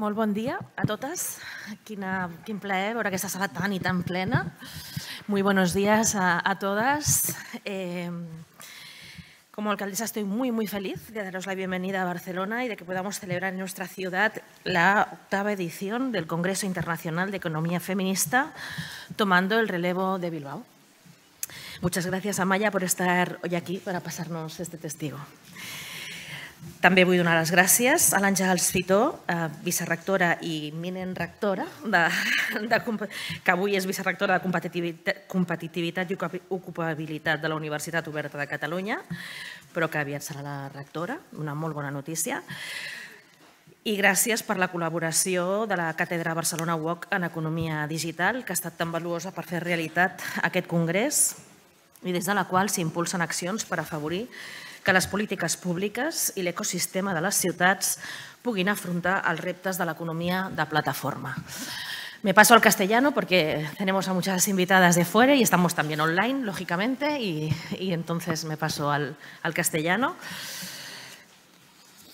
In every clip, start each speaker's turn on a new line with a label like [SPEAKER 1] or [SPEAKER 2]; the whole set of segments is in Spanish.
[SPEAKER 1] Molt bon dia a totes. Quina, quin veure aquesta sala tan i tan plena. Muy buenos días a, todas. Em, como alcaldesa estoy muy, muy feliz de daros la bienvenida a Barcelona y de que podamos celebrar en nuestra ciudad la octava edición del Congreso Internacional de Economía Feminista, tomando el relevo de Bilbao. Muchas gracias, a Maya por estar hoy aquí para pasarnos este testigo. També vull donar les gràcies a l'Àngels Fitó, eh, vicerrectora i minent rectora, de, de, que avui és vicerrectora de competitivitat, competitivitat i ocupabilitat de la Universitat Oberta de Catalunya, però que aviat serà la rectora, una molt bona notícia. I gràcies per la col·laboració de la Càtedra Barcelona UOC en Economia Digital, que ha estat tan valuosa per fer realitat aquest congrés i des de la qual s'impulsen accions per afavorir que políticas públicas y el ecosistema de las ciudades puguin afrontar els reptes de la economía de plataforma. Me paso al castellano porque tenemos a muchas invitadas de fuera y estamos también online, lógicamente, y, entonces me paso al, castellano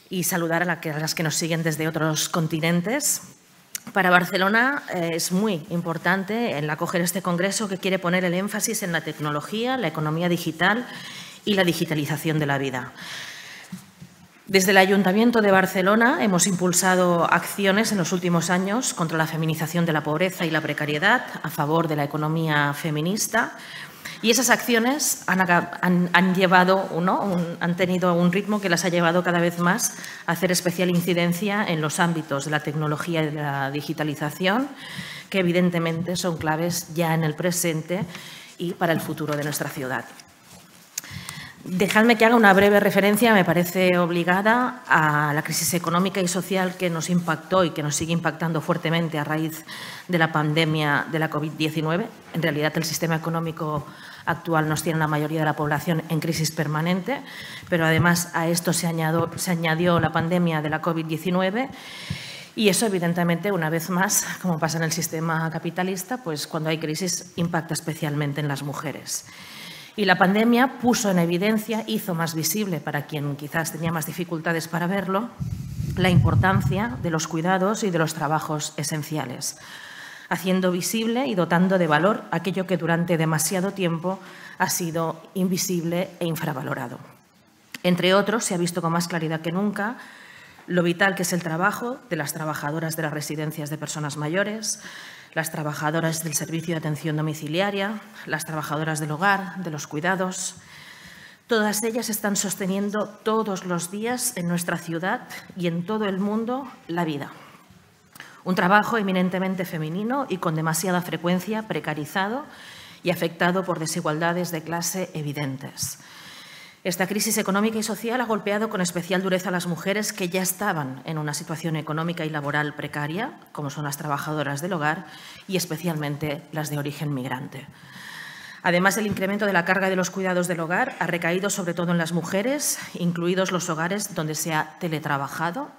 [SPEAKER 1] y saludar a, las que nos siguen desde otros continentes. Para Barcelona eh, es muy importante el acoger este congreso que quiere poner el énfasis en la tecnología, la economía digital y la digitalización de la vida. Desde el Ayuntamiento de Barcelona hemos impulsado acciones en los últimos años contra la feminización de la pobreza y la precariedad a favor de la economía feminista y esas acciones han, llevado, han tenido un ritmo que las ha llevado cada vez más a hacer especial incidencia en los ámbitos de la tecnología y de la digitalización, que evidentemente son claves ya en el presente y para el futuro de nuestra ciudad. Dejadme que haga una breve referencia, me parece obligada, a la crisis económica y social que nos impactó y que nos sigue impactando fuertemente a raíz de la pandemia de la COVID-19. En realidad, el sistema económico actual nos tiene la mayoría de la población en crisis permanente, pero además a esto se, se añadió la pandemia de la COVID-19. Y eso, evidentemente, una vez más, como pasa en el sistema capitalista, pues cuando hay crisis impacta especialmente en las mujeres. Y la pandemia puso en evidencia, hizo más visible para quien quizás tenía más dificultades para verlo, la importancia de los cuidados y de los trabajos esenciales, haciendo visible y dotando de valor aquello que durante demasiado tiempo ha sido invisible e infravalorado. Entre otros, se ha visto con más claridad que nunca lo vital que es el trabajo de las trabajadoras de las residencias de personas mayores, las trabajadoras del servicio de atención domiciliaria, las trabajadoras del hogar, de los cuidados. Todas ellas están sosteniendo todos los días en nuestra ciudad y en todo el mundo la vida. Un trabajo eminentemente femenino y con demasiada frecuencia precarizado y afectado por desigualdades de clase evidentes. Esta crisis económica y social ha golpeado con especial dureza a las mujeres que ya estaban en una situación económica y laboral precaria, como son las trabajadoras del hogar y especialmente las de origen migrante. Además, el incremento de la carga de los cuidados del hogar ha recaído sobre todo en las mujeres, incluidos los hogares donde se ha teletrabajado.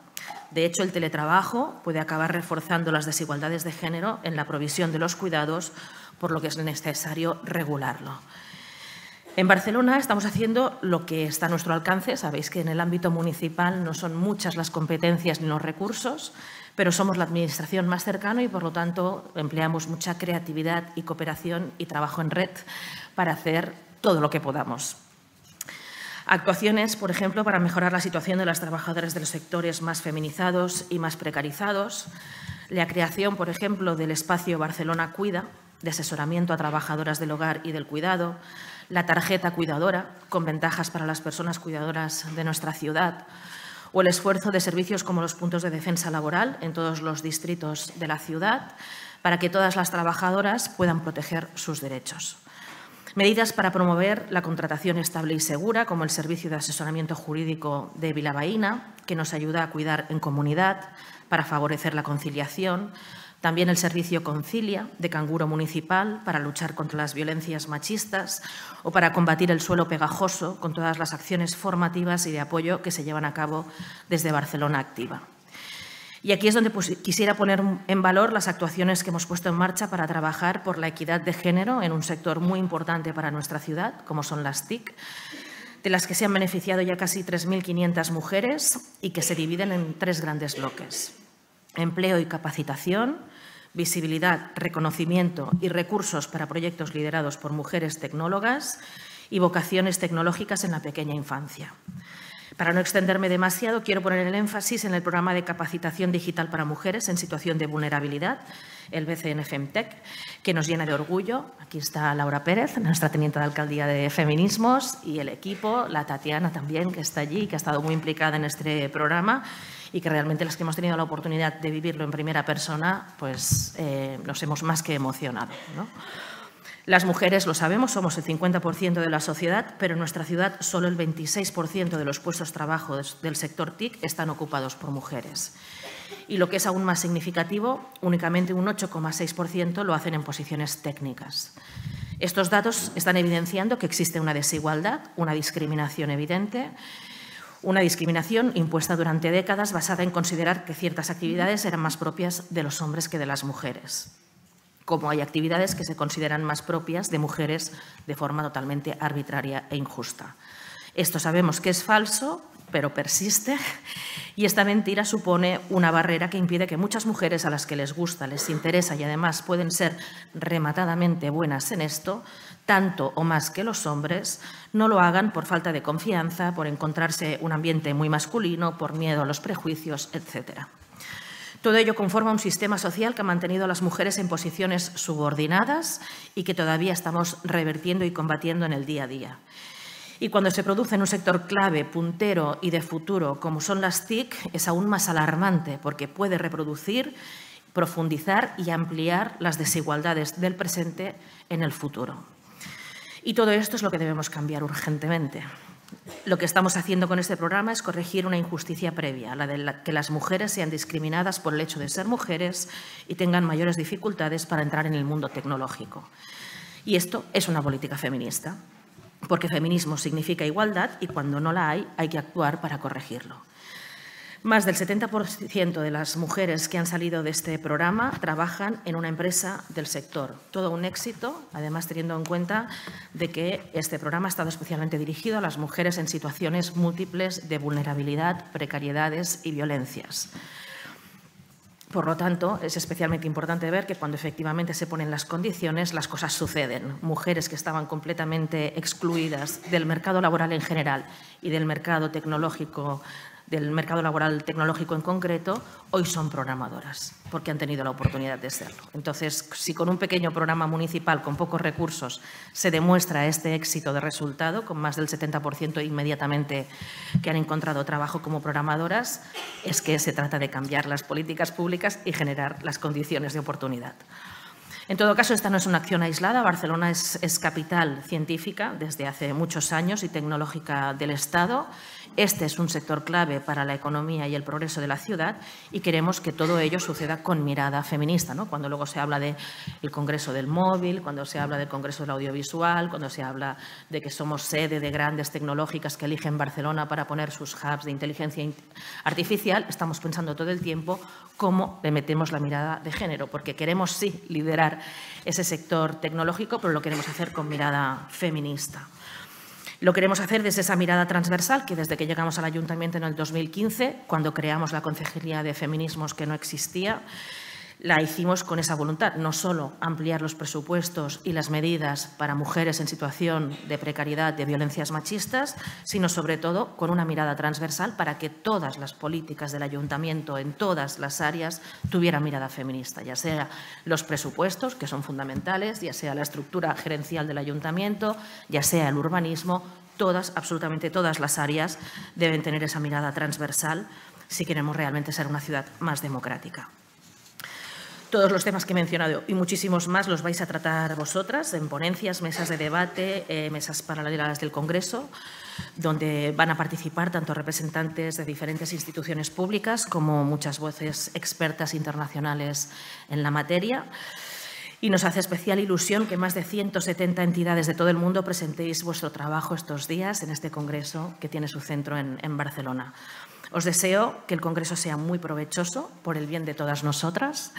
[SPEAKER 1] De hecho, el teletrabajo puede acabar reforzando las desigualdades de género en la provisión de los cuidados, por lo que es necesario regularlo. En Barcelona estamos haciendo lo que está a nuestro alcance. Sabéis que en el ámbito municipal no son muchas las competencias ni los recursos, pero somos la administración más cercana y, por lo tanto, empleamos mucha creatividad y cooperación y trabajo en red para hacer todo lo que podamos. Actuaciones, por ejemplo, para mejorar la situación de las trabajadoras de los sectores más feminizados y más precarizados. La creación, por ejemplo, del espacio Barcelona Cuida, de asesoramiento a trabajadoras del hogar y del cuidado, la tarjeta cuidadora, con ventajas para las personas cuidadoras de nuestra ciudad, o el esfuerzo de servicios como los puntos de defensa laboral en todos los distritos de la ciudad, para que todas las trabajadoras puedan proteger sus derechos. Medidas para promover la contratación estable y segura, como el servicio de asesoramiento jurídico de Vilabaína, que nos ayuda a cuidar en comunidad para favorecer la conciliación, también el servicio Concilia de Canguro Municipal para luchar contra las violencias machistas o para combatir el suelo pegajoso con todas las acciones formativas y de apoyo que se llevan a cabo desde Barcelona Activa. Y aquí es donde pues, quisiera poner en valor las actuaciones que hemos puesto en marcha para trabajar por la equidad de género en un sector muy importante para nuestra ciudad, como son las TIC, de las que se han beneficiado ya casi 3.500 mujeres y que se dividen en tres grandes bloques. Empleo y capacitación, visibilidad, reconocimiento y recursos para proyectos liderados por mujeres tecnólogas y vocaciones tecnológicas en la pequeña infancia. Para no extenderme demasiado, quiero poner el énfasis en el programa de capacitación digital para mujeres en situación de vulnerabilidad, el BCN que nos llena de orgullo. Aquí está Laura Pérez, nuestra teniente de alcaldía de feminismos, y el equipo, la Tatiana también, que está allí y que ha estado muy implicada en este programa y que realmente las que hemos tenido la oportunidad de vivirlo en primera persona, pues nos eh, hemos más que emocionado. Las mujeres, lo sabemos, somos el 50% de la sociedad, pero en nuestra ciudad solo el 26% de los puestos de trabajo del sector TIC están ocupados por mujeres. Y lo que es aún más significativo, únicamente un 8,6% lo hacen en posiciones técnicas. Estos datos están evidenciando que existe una desigualdad, una discriminación evidente una discriminación impuesta durante décadas basada en considerar que ciertas actividades eran más propias de los hombres que de las mujeres, como hay actividades que se consideran más propias de mujeres de forma totalmente arbitraria e injusta. Esto sabemos que es falso pero persiste, y esta mentira supone una barrera que impide que muchas mujeres a las que les gusta, les interesa y además pueden ser rematadamente buenas en esto, tanto o más que los hombres, no lo hagan por falta de confianza, por encontrarse un ambiente muy masculino, por miedo a los prejuicios, etcétera. Todo ello conforma un sistema social que ha mantenido a las mujeres en posiciones subordinadas y que todavía estamos revertiendo y combatiendo en el día a día. Y cuando se produce en un sector clave, puntero y de futuro, como son las TIC, es aún más alarmante porque puede reproducir, profundizar y ampliar las desigualdades del presente en el futuro. Y todo esto es lo que debemos cambiar urgentemente. Lo que estamos haciendo con este programa es corregir una injusticia previa, la de que las mujeres sean discriminadas por el hecho de ser mujeres y tengan mayores dificultades para entrar en el mundo tecnológico. Y esto es una política feminista porque feminismo significa igualdad y cuando no la hay hay que actuar para corregirlo. Más del 70% de las mujeres que han salido de este programa trabajan en una empresa del sector. Todo un éxito, además teniendo en cuenta de que este programa ha estado especialmente dirigido a las mujeres en situaciones múltiples de vulnerabilidad, precariedades y violencias. Por lo tanto, es especialmente importante ver que cuando efectivamente se ponen las condiciones, las cosas suceden. Mujeres que estaban completamente excluidas del mercado laboral en general y del mercado tecnológico del mercado laboral tecnológico en concreto, hoy son programadoras, porque han tenido la oportunidad de serlo. Entonces, si con un pequeño programa municipal con pocos recursos se demuestra este éxito de resultado, con más del 70% inmediatamente que han encontrado trabajo como programadoras, es que se trata de cambiar las políticas públicas y generar las condiciones de oportunidad. En todo caso, esta no es una acción aislada. Barcelona es, capital científica desde hace muchos años y tecnológica del Estado. Este es un sector clave para la economía y el progreso de la ciudad y queremos que todo ello suceda con mirada feminista. Cuando luego se habla del Congreso del Móvil, cuando se habla del Congreso del Audiovisual, cuando se habla de que somos sede de grandes tecnológicas que eligen Barcelona para poner sus hubs de inteligencia artificial, estamos pensando todo el tiempo cómo le metemos la mirada de género, porque queremos sí liderar ese sector tecnológico, pero lo queremos hacer con mirada feminista. Lo queremos hacer desde esa mirada transversal que desde que llegamos al ayuntamiento en el 2015, cuando creamos la concejería de Feminismos que no existía, la hicimos con esa voluntad, no solo ampliar los presupuestos y las medidas para mujeres en situación de precariedad, de violencias machistas, sino sobre todo con una mirada transversal para que todas las políticas del ayuntamiento en todas las áreas tuvieran mirada feminista, ya sea los presupuestos, que son fundamentales, ya sea la estructura gerencial del ayuntamiento, ya sea el urbanismo, todas, absolutamente todas las áreas deben tener esa mirada transversal si queremos realmente ser una ciudad más democrática. Todos los temas que he mencionado y muchísimos más los vais a tratar vosotras en ponencias, mesas de debate, eh, mesas paralelas del Congreso, donde van a participar tanto representantes de diferentes instituciones públicas como muchas voces expertas internacionales en la materia. Y nos hace especial ilusión que más de 170 entidades de todo el mundo presentéis vuestro trabajo estos días en este Congreso que tiene su centro en Barcelona. Os deseo que el Congreso sea muy provechoso por el bien de todas nosotras,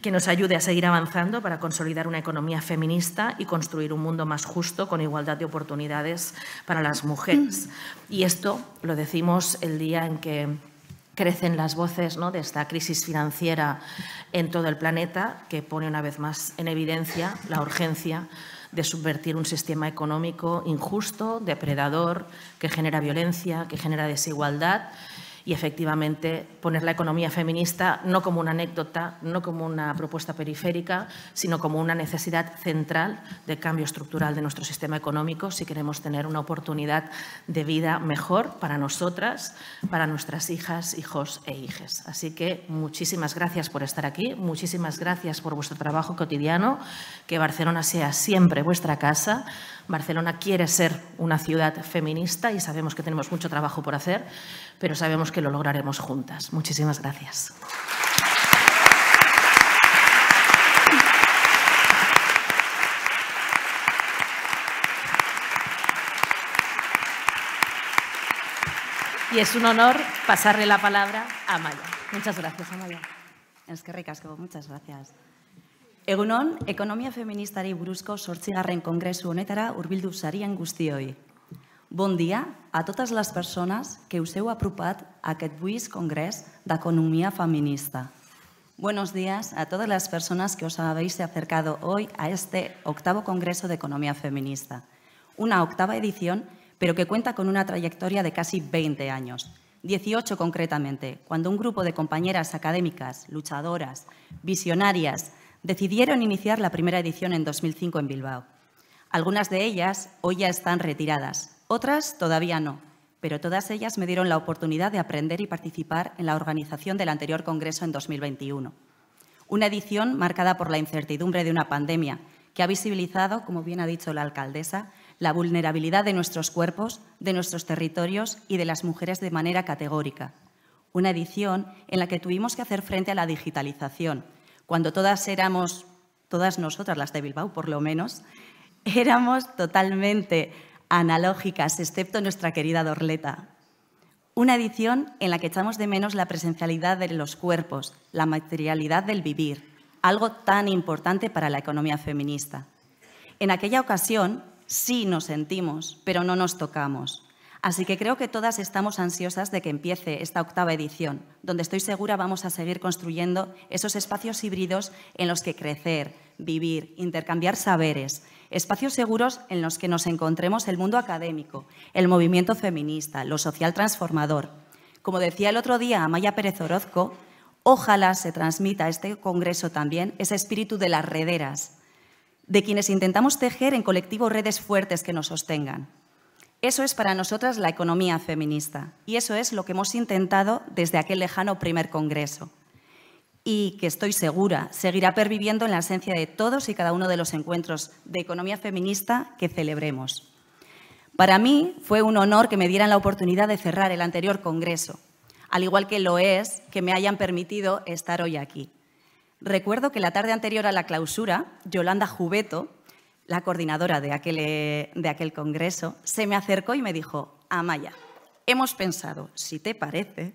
[SPEAKER 1] que nos ayude a seguir avanzando para consolidar una economía feminista y construir un mundo más justo con igualdad de oportunidades para las mujeres. Y esto lo decimos el día en que crecen las voces de esta crisis financiera en todo el planeta, que pone una vez más en evidencia la urgencia de subvertir un sistema económico injusto, depredador, que genera violencia, que genera desigualdad y efectivamente poner la economía feminista no como una anécdota, no como una propuesta periférica, sino como una necesidad central de cambio estructural de nuestro sistema económico si queremos tener una oportunidad de vida mejor para nosotras, para nuestras hijas, hijos e hijas Así que muchísimas gracias por estar aquí, muchísimas gracias por vuestro trabajo cotidiano, que Barcelona sea siempre vuestra casa. Barcelona quiere ser una ciudad feminista y sabemos que tenemos mucho trabajo por hacer, pero sabemos que lo lograremos juntas. Muchísimas gracias. Y es un honor pasarle la palabra a Maya. Muchas
[SPEAKER 2] gracias, Amaya. Es que ricas ricasco, muchas gracias. Egunon, ekonomia feministari buruzko sortzigarren kongresu honetara hurbildu sarian guztioi. Bon dia a todas las personas que us heu apropat a aquest buís congrés d'economia feminista. Buenos días a todas las personas que os habéis acercado hoy a este octavo Congreso de Economía Feminista. Una octava edición, pero que cuenta con una trayectoria de casi 20 años. 18 concretamente, cuando un grupo de compañeras académicas, luchadoras, visionarias, decidieron iniciar la primera edición en 2005 en Bilbao. Algunas de ellas hoy ya están retiradas, otras todavía no, pero todas ellas me dieron la oportunidad de aprender y participar en la organización del anterior Congreso en 2021. Una edición marcada por la incertidumbre de una pandemia que ha visibilizado, como bien ha dicho la alcaldesa, la vulnerabilidad de nuestros cuerpos, de nuestros territorios y de las mujeres de manera categórica. Una edición en la que tuvimos que hacer frente a la digitalización, cuando todas éramos, todas nosotras las de Bilbao por lo menos, éramos totalmente analógicas, excepto nuestra querida Dorleta. Una edición en la que echamos de menos la presencialidad de los cuerpos, la materialidad del vivir, algo tan importante para la economía feminista. En aquella ocasión sí nos sentimos, pero no nos tocamos. Así que creo que todas estamos ansiosas de que empiece esta octava edición, donde estoy segura vamos a seguir construyendo esos espacios híbridos en los que crecer, vivir, intercambiar saberes, espacios seguros en los que nos encontremos el mundo académico, el movimiento feminista, lo social transformador. Como decía el otro día Amaya Pérez Orozco, ojalá se transmita a este Congreso también ese espíritu de las rederas, de quienes intentamos tejer en colectivo redes fuertes que nos sostengan, eso es para nosotras la economía feminista y eso es lo que hemos intentado desde aquel lejano primer congreso y que estoy segura seguirá perviviendo en la esencia de todos y cada uno de los encuentros de economía feminista que celebremos. Para mí fue un honor que me dieran la oportunidad de cerrar el anterior congreso, al igual que lo es que me hayan permitido estar hoy aquí. Recuerdo que la tarde anterior a la clausura, Yolanda Jubeto la coordinadora eh, de aquel, congreso, se me acercó y me dijo, Amaya, hemos pensado, si te parece,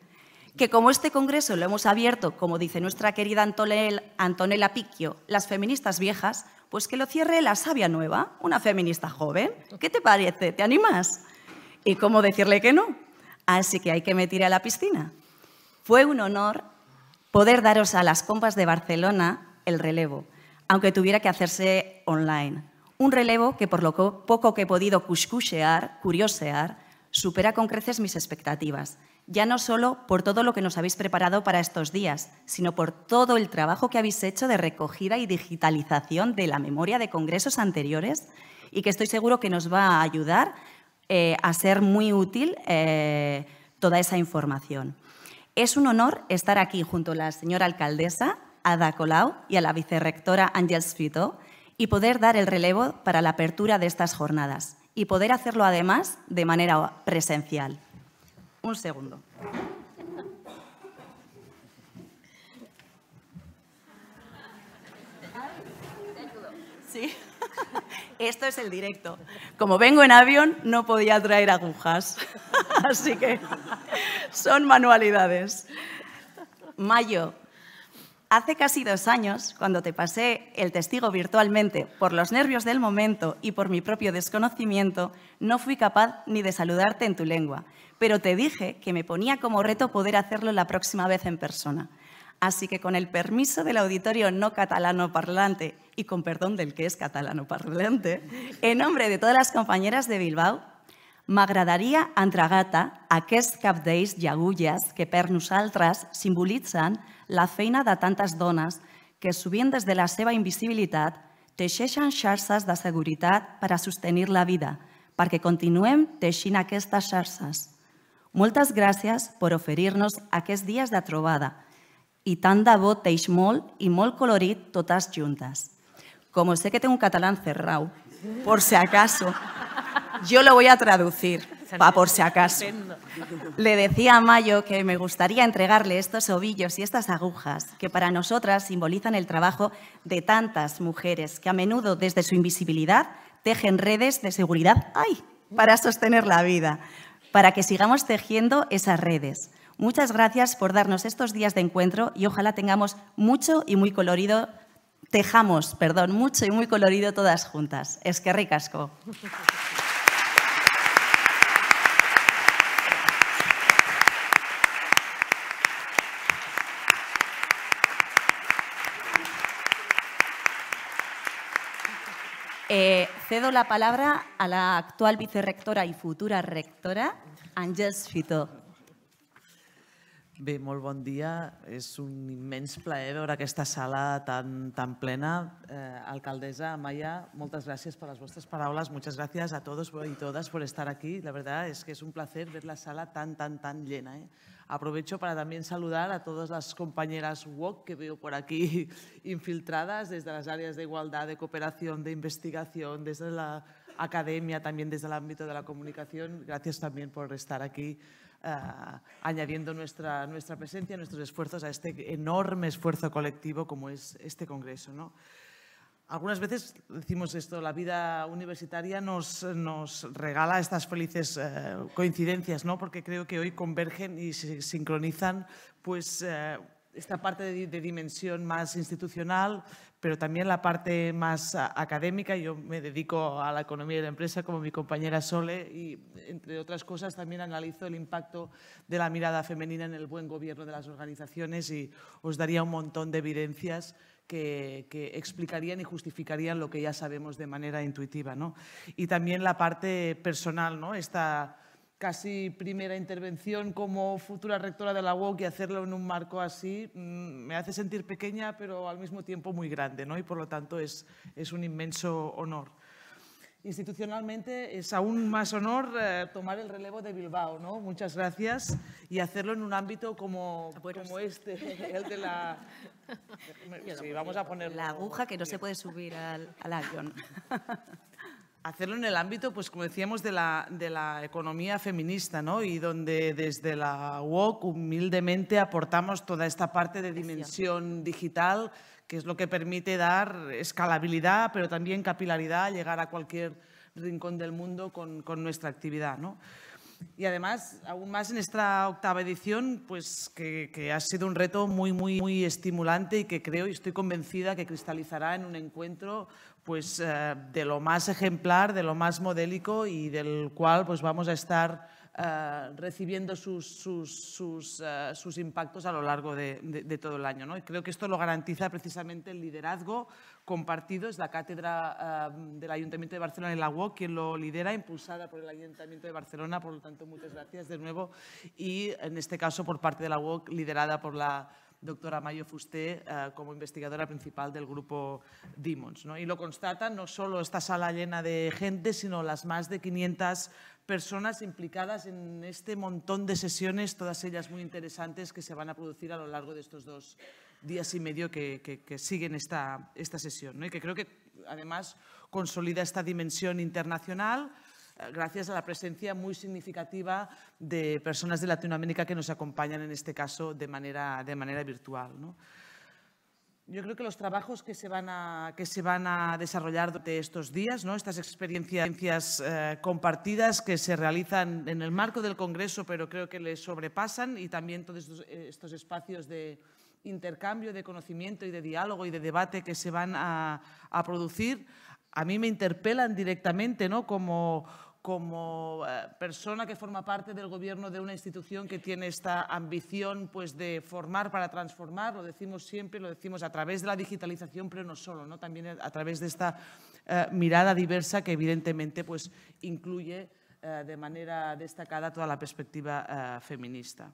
[SPEAKER 2] que como este congreso lo hemos abierto, como dice nuestra querida Antonella Picchio, las feministas viejas, pues que lo cierre la sabia nueva, una feminista joven. ¿Qué te parece? ¿Te animas? ¿Y cómo decirle que no? Así que hay que metir a la piscina. Fue un honor poder daros a las compas de Barcelona el relevo, aunque tuviera que hacerse online. Un relevo que, por lo poco que he podido cuscusear, curiosear, supera con creces mis expectativas, ya no solo por todo lo que nos habéis preparado para estos días, sino por todo el trabajo que habéis hecho de recogida y digitalización de la memoria de congresos anteriores y que estoy seguro que nos va a ayudar eh, a ser muy útil eh, toda esa información. Es un honor estar aquí junto a la señora alcaldesa, Ada Colau, y a la vicerrectora Ángel Sfito, y poder dar el relevo para la apertura de estas jornadas y poder hacerlo además de manera presencial. Un segundo. Sí. Esto es el directo. Como vengo en avión, no podía traer agujas. Así que son manualidades. Mayo, Hace casi dos años, cuando te pasé el testigo virtualmente por los nervios del momento y por mi propio desconocimiento, no fui capaz ni de saludarte en tu lengua, pero te dije que me ponía como reto poder hacerlo la próxima vez en persona. Así que con el permiso del auditorio no catalano parlante y con perdón del que es catalano parlante, en nombre de todas las compañeras de Bilbao, M'agradaria entregar-te aquests capdells i agulles que per nosaltres simbolitzen la feina de tantes dones que sovint des de la seva invisibilitat teixeixen xarxes de seguretat per a sostenir la vida, perquè continuem teixint aquestes xarxes. Moltes gràcies per oferir-nos aquests dies de trobada i tant de bo teix molt i molt colorit totes juntes. Com sé que té un català encerrau, per si acaso. Yo lo voy a traducir,
[SPEAKER 1] pa por si acaso. Le
[SPEAKER 2] decía a Mayo que me gustaría entregarle estos ovillos y estas agujas que para nosotras simbolizan el trabajo de tantas mujeres que a menudo desde su invisibilidad tejen redes de seguridad ¡ay! para sostener la vida, para que sigamos tejiendo esas redes. Muchas gracias por darnos estos días de encuentro y ojalá tengamos mucho y muy colorido, tejamos, perdón, mucho y muy colorido todas juntas. Es que ricasco. Eh, cedo la palabra a la actual vicerrectora i futura rectora, Àngels
[SPEAKER 3] Fitó. Bé, molt bon dia. És un immens plaer veure aquesta sala tan, tan plena. Eh, alcaldesa Amaya, moltes gràcies per les vostres paraules. Moltes gràcies a tots i totes per estar aquí. La veritat es que és un plaer veure la sala tan, tan, tan llena. Eh? Aprovecho para también saludar a todas las compañeras WOC que veo por aquí infiltradas desde las áreas de igualdad, de cooperación, de investigación, desde la academia, también desde el ámbito de la comunicación. Gracias también por estar aquí ah, añadiendo nuestra, nuestra presencia, nuestros esfuerzos a este enorme esfuerzo colectivo como es este Congreso. Algunas veces decimos esto, la vida universitaria nos, regala estas felices eh, coincidencias, ¿no? porque creo que hoy convergen y se sincronizan pues, eh, esta parte de, dimensión más institucional, pero también la parte más eh, académica. Yo me dedico a la economía de la empresa como mi compañera Sole y, entre otras cosas, también analizo el impacto de la mirada femenina en el buen gobierno de las organizaciones y os daría un montón de evidencias que, explicarían y justificarían lo que ya sabemos de manera intuitiva. ¿no? Y también la parte personal, ¿no? esta casi primera intervención como futura rectora de la UOC y hacerlo en un marco así mm, me hace sentir pequeña, pero al mismo tiempo muy grande, ¿no? y por lo tanto es un inmenso honor. Institucionalmente es aún más honor eh, tomar el relevo de Bilbao, ¿no? Muchas gracias y hacerlo en un ámbito como, ah, como este, el de la... Sí, vamos a poner... La aguja que no se puede subir al, avión. hacerlo en el ámbito, pues como decíamos, de la, de la, economía feminista, ¿no? Y donde desde la UOC humildemente aportamos toda esta parte de dimensión digital que es lo que permite dar escalabilidad, pero también capilaridad, llegar a cualquier rincón del mundo con, nuestra actividad. Y además, aún más en esta octava edición, pues que, ha sido un reto muy, muy, muy estimulante y que creo y estoy convencida que cristalizará en un encuentro pues, eh, de lo más ejemplar, de lo más modélico y del cual pues, vamos a estar eh, recibiendo eh, sus, impactos a lo largo de, todo el año. ¿no? creo que esto lo garantiza precisamente el liderazgo compartido. Es la cátedra eh, del Ayuntamiento de Barcelona en la UOC quien lo lidera, impulsada por el Ayuntamiento de Barcelona. Por lo tanto, muchas gracias de nuevo. Y en este caso, por parte de la UOC, liderada por la doctora Mayo Fusté como investigadora principal del grupo DIMONS. Y lo constata no solo esta sala llena de gente, sino las más de 500 personas implicadas en este montón de sesiones, todas ellas muy interesantes, que se van a producir a lo largo de estos dos días y medio que, siguen esta, esta sesión. ¿no? Y que creo que además consolida esta dimensión internacional eh, gracias a la presencia muy significativa de personas de Latinoamérica que nos acompañan en este caso de manera, de manera virtual. ¿no? Yo creo que los trabajos que se van a, que se van a desarrollar durante estos días, ¿no? estas experiencias eh, compartidas que se realizan en el marco del Congreso, pero creo que les sobrepasan, y también todos estos, eh, espacios de intercambio de conocimiento y de diálogo y de debate que se van a, producir, a mí me interpelan directamente ¿no? como, como eh, persona que forma parte del gobierno de una institución que tiene esta ambición pues, de formar para transformar, lo decimos siempre, lo decimos a través de la digitalización, pero no solo, también a través de esta eh, mirada diversa que evidentemente pues, incluye eh, de manera destacada toda la perspectiva feminista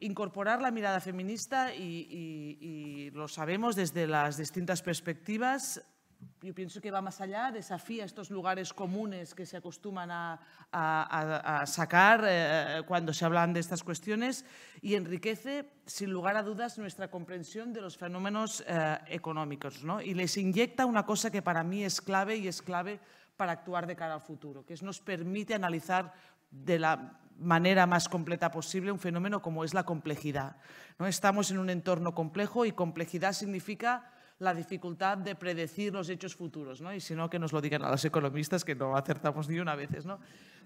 [SPEAKER 3] incorporar la mirada feminista y, lo sabemos desde las distintas perspectivas yo pienso que va más allá, desafía estos lugares comunes que se acostuman a, sacar eh, cuando se hablan de estas cuestiones y enriquece, sin lugar a dudas, nuestra comprensión de los fenómenos eh, económicos. ¿no? Y les inyecta una cosa que para mí es clave y es clave para actuar de cara al futuro, que es nos permite analizar de la manera más completa posible un fenómeno como es la complejidad. ¿no? Estamos en un entorno complejo y complejidad significa la dificultad de predecir los hechos futuros, ¿no? Y si no, que nos lo digan a los economistas, que no acertamos ni una vez, ¿no?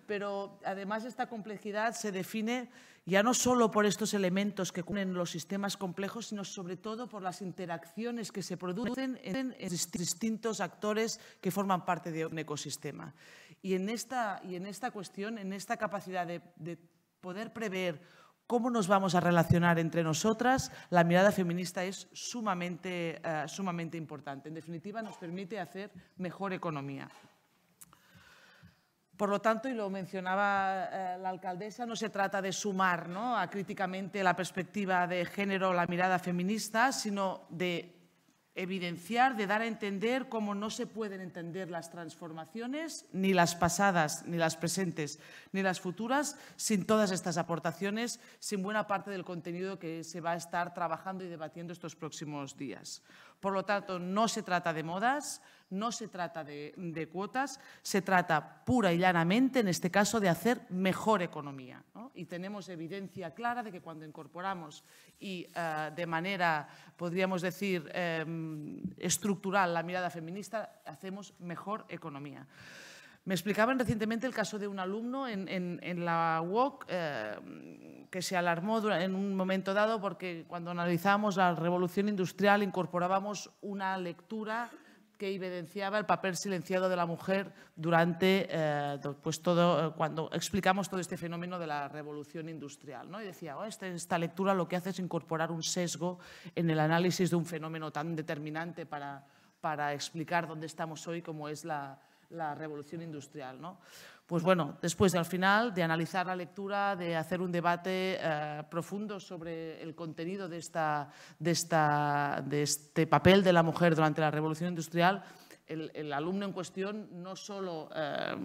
[SPEAKER 3] Pero además esta complejidad se define ya no solo por estos elementos que cubren los sistemas complejos, sino sobre todo por las interacciones que se producen en, distintos actores que forman parte de un ecosistema. Y en esta, y en esta cuestión, en esta capacidad de, de poder prever cómo nos vamos a relacionar entre nosotras, la mirada feminista es sumamente, eh, sumamente importante. En definitiva, nos permite hacer mejor economía. Por lo tanto, y lo mencionaba eh, la alcaldesa, no se trata de sumar ¿no? a críticamente la perspectiva de género, o la mirada feminista, sino de evidenciar, de dar a entender cómo no se pueden entender las transformaciones, ni las pasadas, ni las presentes, ni las futuras, sin todas estas aportaciones, sin buena parte del contenido que se va a estar trabajando y debatiendo estos próximos días. Por lo tanto, no se trata de modas, no se trata de, cuotas, se trata pura y llanamente, en este caso, de hacer mejor economía. Y tenemos evidencia clara de que cuando incorporamos y eh, de manera, podríamos decir, em, estructural la mirada feminista, hacemos mejor economía. Me explicaban recientemente el caso de un alumno en, la UOC eh, que se alarmó en un momento dado porque cuando analizamos la revolución industrial incorporábamos una lectura que evidenciaba el papel silenciado de la mujer durante eh, pues todo, eh, cuando explicamos todo este fenómeno de la revolución industrial. ¿no? Y decía, oh, esta, esta, lectura lo que hace es incorporar un sesgo en el análisis de un fenómeno tan determinante para, para explicar dónde estamos hoy como es la, la revolución industrial. ¿no? Pues bueno, después al final de analizar la lectura, de hacer un debate eh, profundo sobre el contenido de, esta, de este papel de la mujer durante la revolución industrial, el, alumno en cuestión no solo eh,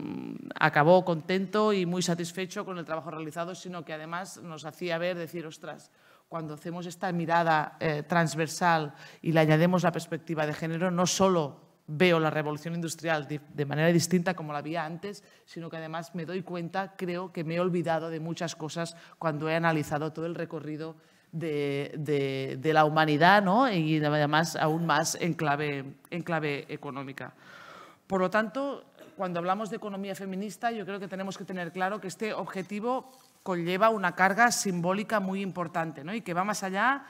[SPEAKER 3] acabó contento y muy satisfecho con el trabajo realizado, sino que además nos hacía ver, decir, ostras, cuando hacemos esta mirada eh, transversal y le añadimos la perspectiva de género, no solo veo la revolución industrial de, manera distinta como la había antes, sino que además me doy cuenta, creo que me he olvidado de muchas cosas cuando he analizado todo el recorrido de, de la humanidad ¿no? y además aún más en clave, en clave económica. Por lo tanto, cuando hablamos de economía feminista, yo creo que tenemos que tener claro que este objetivo conlleva una carga simbólica muy importante ¿no? y que va más allá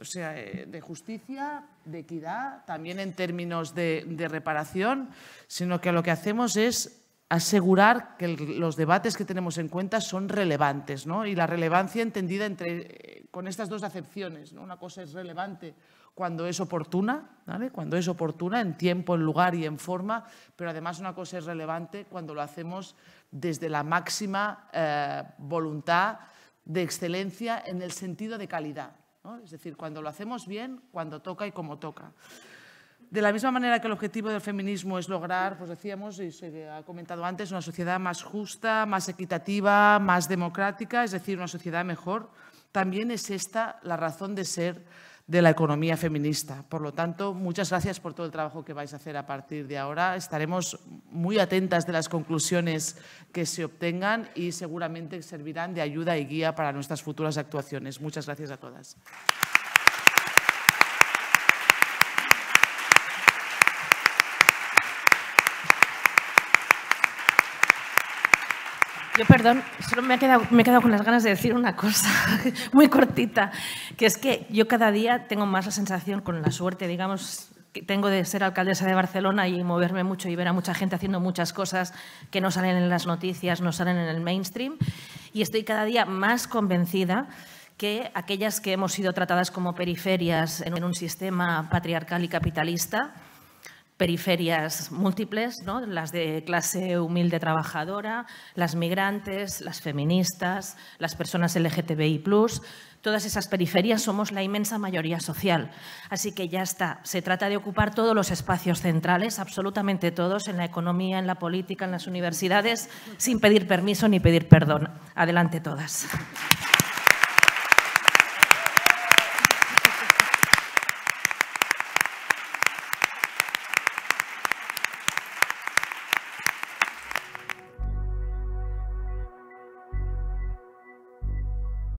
[SPEAKER 3] o sea, eh, de justicia, de equidad, también en términos de, reparación, sino que lo que hacemos es asegurar que los debates que tenemos en cuenta son relevantes, ¿no? Y la relevancia entendida entre, eh, con estas dos acepciones, ¿no? Una cosa es relevante cuando es oportuna, Cuando es oportuna en tiempo, en lugar y en forma, pero además una cosa es relevante cuando lo hacemos desde la máxima eh, voluntad de excelencia en el sentido de calidad, es decir, cuando lo hacemos bien, cuando toca y como toca. De la misma manera que el objetivo del feminismo es lograr, pues decíamos y se ha comentado antes, una sociedad más justa, más equitativa, más democrática, es decir, una sociedad mejor, también es esta la razón de ser de la economía feminista. Por lo tanto, muchas gracias por todo el trabajo que vais a hacer a partir de ahora. Estaremos muy atentas de las conclusiones que se obtengan y seguramente servirán de ayuda y guía para nuestras futuras actuaciones. Muchas gracias a todas.
[SPEAKER 1] Yo, perdón, solo me he, quedado, me he quedado con las ganas de decir una cosa muy cortita, que es que yo cada día tengo más la sensación, con la suerte, digamos, que tengo de ser alcaldesa de Barcelona y moverme mucho y ver a mucha gente haciendo muchas cosas que no salen en las noticias, no salen en el mainstream, y estoy cada día más convencida que aquellas que hemos sido tratadas como periferias en un sistema patriarcal y capitalista, periferias múltiples, ¿no? las de clase humilde trabajadora, las migrantes, las feministas, las personas LGTBI todas esas periferias somos la inmensa mayoría social. Así que ya está, se trata de ocupar todos los espacios centrales, absolutamente todos, en la economía, en la política, en las universidades, sin pedir permiso ni pedir perdón. Adelante todas.